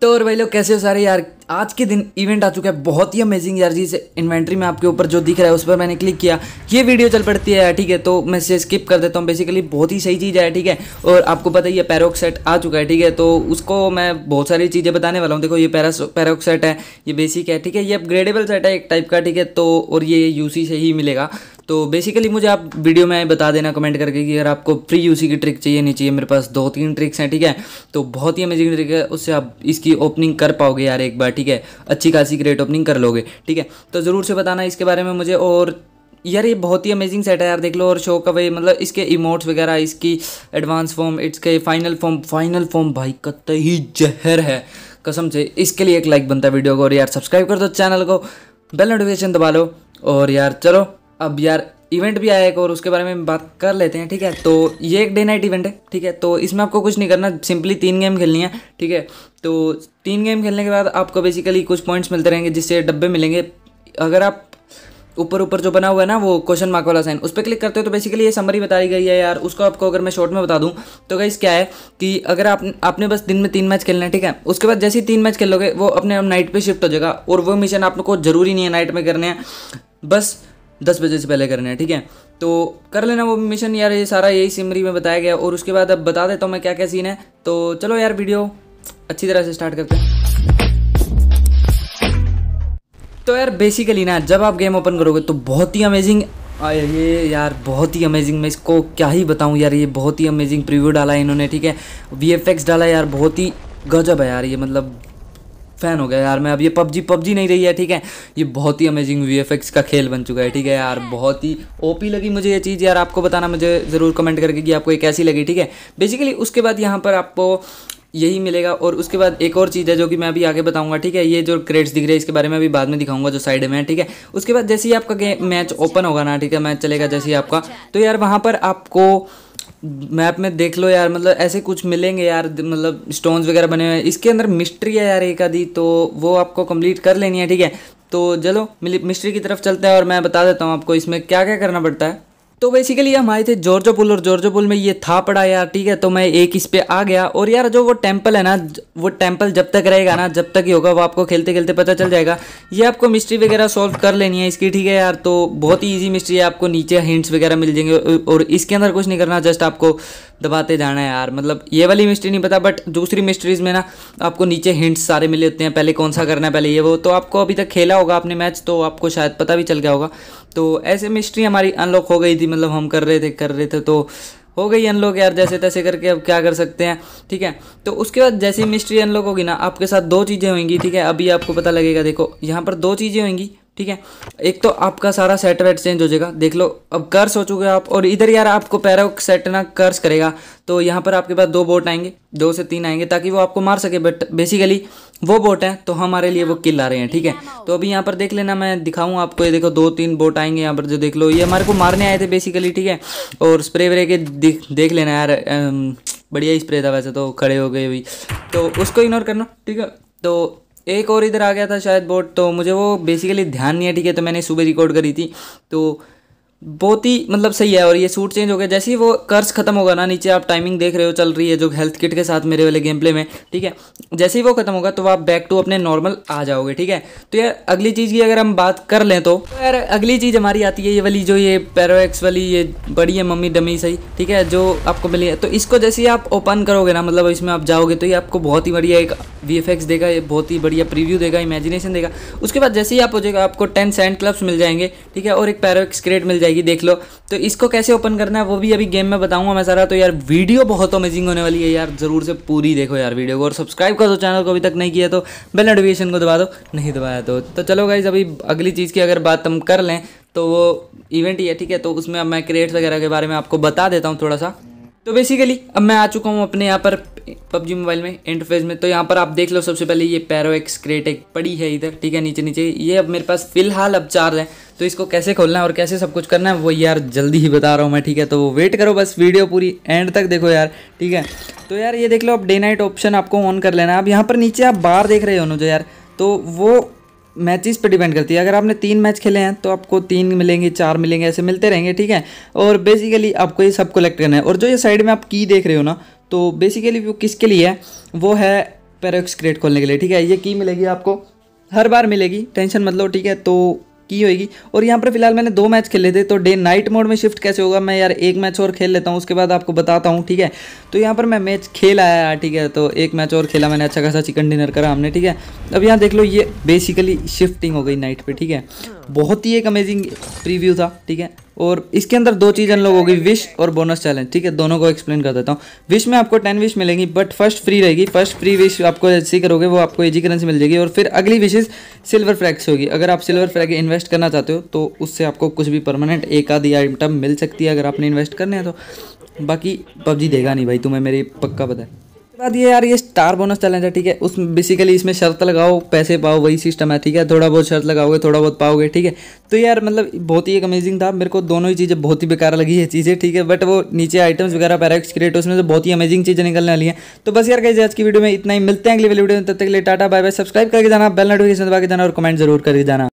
तो और भाई लोग कैसे हो सारे यार आज के दिन इवेंट आ चुका है बहुत ही अमेजिंग यार जी इन्वेंट्री में आपके ऊपर जो दिख रहा है उस पर मैंने क्लिक किया ये वीडियो चल पड़ती है ठीक है तो मैं इसे स्किप कर देता हूँ बेसिकली बहुत ही सही चीज़ है ठीक है और आपको पता ही ये पैरोक्सेट आ चुका है ठीक है तो उसको मैं बहुत सारी चीज़ें बताने वाला हूँ देखो ये पैरोक्सेट है ये बेसिक है ठीक है ये अपग्रेडेबल सेट है एक टाइप का ठीक है तो और ये यू से ही मिलेगा तो बेसिकली मुझे आप वीडियो में बता देना कमेंट करके कि अगर आपको फ्री यूसी की ट्रिक चाहिए नहीं चाहिए मेरे पास दो तीन ट्रिक्स हैं ठीक है तो बहुत ही अमेजिंग ट्रिक है उससे आप इसकी ओपनिंग कर पाओगे यार एक बार ठीक है अच्छी खासी ग्रेट ओपनिंग कर लोगे ठीक है तो ज़रूर से बताना इसके बारे में मुझे और यार ये बहुत ही अमेजिंग सेट है यार देख लो और शो का भाई मतलब इसके इमोट्स वगैरह इसकी एडवांस फॉर्म इट्स के फाइनल फॉर्म फाइनल फॉर्म भाई कत ही जहर है कसम से इसके लिए एक लाइक बनता है वीडियो को और यार सब्सक्राइब कर दो चैनल को बेल नोटिफिकेशन दबा लो और यार चलो अब यार इवेंट भी आया एक और उसके बारे में बात कर लेते हैं ठीक है तो ये एक डे नाइट इवेंट है ठीक है तो इसमें आपको कुछ नहीं करना सिंपली तीन गेम खेलनी है ठीक है तो तीन गेम खेलने के बाद आपको बेसिकली कुछ पॉइंट्स मिलते रहेंगे जिससे डब्बे मिलेंगे अगर आप ऊपर ऊपर जो बना हुआ है ना वो क्वेश्चन मार्क वाला साइन उस पर क्लिक करते हो तो बेसिकली ये समरी बताई गई है यार उसको आपको अगर मैं शॉर्ट में बता दूँ तो गई क्या है कि अगर आप आपने बस दिन में तीन मैच खेलना है ठीक है उसके बाद जैसे ही तीन मैच खेलोगे वो अपने आप नाइट पर शिफ्ट हो जाएगा और वो मिशन आपको जरूरी नहीं है नाइट में करने हैं बस दस बजे से पहले करना है ठीक है तो कर लेना वो मिशन यार ये सारा यही सिमरी में बताया गया और उसके बाद अब बता देता हूँ मैं क्या क्या सीन है तो चलो यार वीडियो अच्छी तरह से स्टार्ट करते हैं तो यार बेसिकली ना जब आप गेम ओपन करोगे तो बहुत ही अमेजिंग ये यार बहुत ही अमेजिंग मैं इसको क्या ही बताऊं यार ये बहुत ही अमेजिंग प्रीव्यू डाला है इन्होंने ठीक है वी डाला है यार बहुत ही गजब है यार ये मतलब फ़ैन हो गया यार मैं अब ये पबजी पबजी नहीं रही है ठीक है ये बहुत ही अमेजिंग वी एफ का खेल बन चुका है ठीक है यार बहुत ही ओपी लगी मुझे ये चीज़ यार आपको बताना मुझे ज़रूर कमेंट करके कि आपको ये कैसी लगी ठीक है बेसिकली उसके बाद यहाँ पर आपको यही मिलेगा और उसके बाद एक और चीज़ है जो कि मैं अभी आगे बताऊंगा ठीक है ये जो क्रेड्स दिख रहे हैं इसके बारे में अभी बाद में दिखाऊंगा जो साइड में है ठीक है उसके बाद जैसे ही आपका मैच ओपन होगा ना ठीक है मैच चलेगा जैसे ही आपका तो यार वहाँ पर आपको मैप में देख लो यार मतलब ऐसे कुछ मिलेंगे यार मतलब स्टोन्स वगैरह बने हुए हैं इसके अंदर मिस्ट्री है यार एक आधी तो वो आपको कंप्लीट कर लेनी है ठीक है तो चलो मिस्ट्री की तरफ चलते हैं और मैं बता देता हूँ आपको इसमें क्या क्या करना पड़ता है तो बेसिकली हम आए थे जॉर्जो पुल और जॉर्जो पुल में ये था पड़ा यार ठीक है तो मैं एक इस पे आ गया और यार जो वो टेम्पल है ना वो टेम्पल जब तक रहेगा ना जब तक ही होगा वो आपको खेलते खेलते पता चल जाएगा ये आपको मिस्ट्री वगैरह सॉल्व कर लेनी है इसकी ठीक है यार तो बहुत ही ईजी मिस्ट्री है आपको नीचे हिंट्स वगैरह मिल जाएंगे और इसके अंदर कुछ नहीं करना जस्ट आपको दबाते जाना है यार मतलब ये वाली मिस्ट्री नहीं पता बट दूसरी मिस्ट्रीज़ में ना आपको नीचे हिंट्स सारे मिले होते हैं पहले कौन सा करना है पहले ये वो तो आपको अभी तक खेला होगा आपने मैच तो आपको शायद पता भी चल गया होगा तो ऐसे मिस्ट्री हमारी अनलॉक हो गई थी मतलब हम कर रहे थे कर रहे थे तो हो गई अनलॉक यार जैसे तैसे करके अब क्या कर सकते हैं ठीक है तो उसके बाद जैसे मिस्ट्री अनलॉक होगी ना आपके साथ दो चीज़ें होंगी ठीक है अभी आपको पता लगेगा देखो यहाँ पर दो चीज़ें होंगी ठीक है एक तो आपका सारा सेट वेट चेंज हो जाएगा देख लो अब कर्स हो चुके आप और इधर यार आपको पैरा सेट ना कर्स करेगा तो यहाँ पर आपके पास दो बोट आएंगे दो से तीन आएंगे ताकि वो आपको मार सके बट बेसिकली वो बोट हैं तो हमारे लिए वो किल आ रहे हैं ठीक है तो अभी यहाँ पर देख लेना मैं दिखाऊँ आपको ये देखो दो तीन बोट आएंगे यहाँ पर जो देख लो ये हमारे को मारने आए थे बेसिकली ठीक है और स्प्रे व्रे के देख लेना यार बढ़िया स्प्रे था वैसे तो खड़े हो गए भाई तो उसको इग्नोर करना ठीक है तो एक और इधर आ गया था शायद बोट तो मुझे वो बेसिकली ध्यान नहीं है ठीक है तो मैंने सुबह रिकॉर्ड करी थी तो बहुत ही मतलब सही है और ये सूट चेंज हो गया जैसे ही वो कर्स खत्म होगा ना नीचे आप टाइमिंग देख रहे हो चल रही है जो हेल्थ किट के साथ मेरे वाले गेम प्ले में ठीक है जैसे ही वो खत्म होगा तो आप बैक टू अपने नॉर्मल आ जाओगे ठीक है तो यार अगली चीज़ की अगर हम बात कर लें तो, तो यार अगली चीज़ हमारी आती है ये वाली जो ये पैरोक्स वाली ये बड़ी है मम्मी डमी सही ठीक है जो आपको मिली है तो इसको जैसे ही आप ओपन करोगे ना मतलब इसमें आप जाओगे तो ये आपको बहुत ही बढ़िया एक वी देगा ये बहुत ही बढ़िया प्रीव्यू देगा इमेजिनेशन देगा उसके बाद जैसे ही आप हो जाएगा आपको टेन सेंट क्लब्स मिल जाएंगे ठीक है और एक पैरोक्स क्रेट मिल जाएगी जाएगी देख लो तो इसको कैसे ओपन करना है वो भी अभी गेम में बताऊंगा मैं सारा तो यार वीडियो बहुत अमेजिंग होने वाली है यार ज़रूर से पूरी देखो यार वीडियो को और सब्सक्राइब कर दो चैनल को अभी तक नहीं किया तो बेल नोटिफिकेशन को दबा दो नहीं दबाया तो, तो चलो गाइज अभी अगली चीज़ की अगर बात हम कर लें तो वो इवेंट ही है ठीक है तो उसमें अब मैं क्रिएट्स वगैरह के बारे में आपको बता देता हूँ थोड़ा सा तो बेसिकली अब मैं आ चुका हूँ अपने यहाँ पर पबजी मोबाइल में इंटरफेस में तो यहाँ पर आप देख लो सबसे पहले ये पैरो एक स्क्रेट एक पड़ी है इधर ठीक है नीचे नीचे ये अब मेरे पास फिलहाल अब चार है तो इसको कैसे खोलना है और कैसे सब कुछ करना है वो यार जल्दी ही बता रहा हूँ मैं ठीक है तो वेट करो बस वीडियो पूरी एंड तक देखो यार ठीक है तो यार ये देख लो अब डे नाइट ऑप्शन आपको ऑन कर लेना है अब यहाँ पर नीचे आप बार देख रहे हो ना जो यार तो वो मैचेस पर डिपेंड करती है अगर आपने तीन मैच खेले हैं तो आपको तीन मिलेंगे चार मिलेंगे ऐसे मिलते रहेंगे ठीक है और बेसिकली आपको ये सब कलेक्ट करना है और जो ये साइड में आप की देख रहे हो ना तो बेसिकली वो किसके लिए है वो है पैरोक्स क्रेट खोलने के लिए ठीक है ये की मिलेगी आपको हर बार मिलेगी टेंशन मतलब ठीक है तो की होगी और यहाँ पर फिलहाल मैंने दो मैच खेले थे तो डे नाइट मोड में शिफ्ट कैसे होगा मैं यार एक मैच और खेल लेता हूँ उसके बाद आपको बताता हूँ ठीक है तो यहाँ पर मैं मैच खेल आया यार ठीक है तो एक मैच और खेला मैंने अच्छा खासा चिकन डिनर करा हमने ठीक है अब यहाँ देख लो ये बेसिकली शिफ्टिंग हो गई नाइट पर ठीक है बहुत ही एक अमेजिंग प्रीव्यू था ठीक है और इसके अंदर दो चीज़ अनलॉक होगी विश और बोनस चैलेंज ठीक है दोनों को एक्सप्लेन कर देता हूँ विश में आपको टेन विश मिलेंगी बट फर्स्ट फ्री रहेगी फर्स्ट फ्री विश आपको जैसी करोगे वो आपको एजी करेंसी मिल जाएगी और फिर अगली विशेज सिल्वर फ्रैक्स से होगी अगर आप सिल्वर फ्रैग इन्वेस्ट करना चाहते हो तो उससे आपको कुछ भी परमानेंट एक आधी आइटम मिल सकती है अगर आपने इन्वेस्ट करने हैं तो बाकी पबजी देगा नहीं भाई तुम्हें मेरी पक्का पता है बाद ये यार ये स्टार बोनस चैलेंज है ठीक है उस बेसिकली इसमें शर्त लगाओ पैसे पाओ वही सिस्टम है ठीक है थोड़ा बहुत शर्त लगाओगे थोड़ा बहुत पाओगे ठीक है तो यार मतलब बहुत ही एक अमेजिंग था मेरे को दोनों ही चीज़ें बहुत ही बेकार लगी है चीज़ें ठीक है बट वो नीचे आइटम्स वगैरह पैराक्स क्रिएट उसमें से बहुत ही अमेजिंग चीज़ें निकलने वाली हैं तो बस यार कैसे आज की वीडियो में इतना ही मिलते हैं अगले वाली वीडियो में तब तक के लिए टाटा बाय बाय सब्सक्राइब करके जाना बेल नोटिफिकेशन दबा के जाना और कमेंट जरूर करके जाना